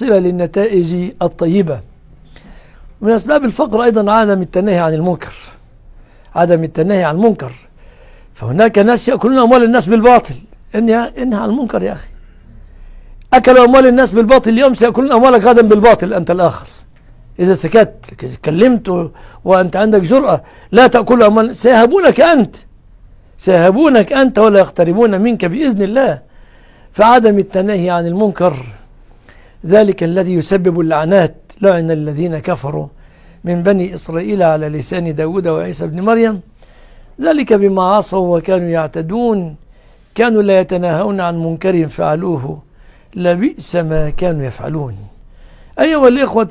صلة للنتائج الطيبة من أسباب الفقر أيضا عدم التناهي عن المنكر عدم التناهي عن المنكر فهناك ناس يأكلون أموال الناس بالباطل انهى عن المنكر يا أخي أكلوا أموال الناس بالباطل اليوم سيأكلون أموالك غدا بالباطل أنت الآخر إذا سكت كلمت وأنت عندك جرأة لا تأكل أموال سيهبونك أنت سيهبونك أنت ولا يقتربون منك بإذن الله فعدم التناهي عن المنكر ذلك الذي يسبب اللعنات لعن الذين كفروا من بني إسرائيل على لسان داود وعيسى بن مريم ذلك بما عصوا وكانوا يعتدون كانوا لا يتناهون عن منكر فعلوه لبئس ما كانوا يفعلون أيها الإخوة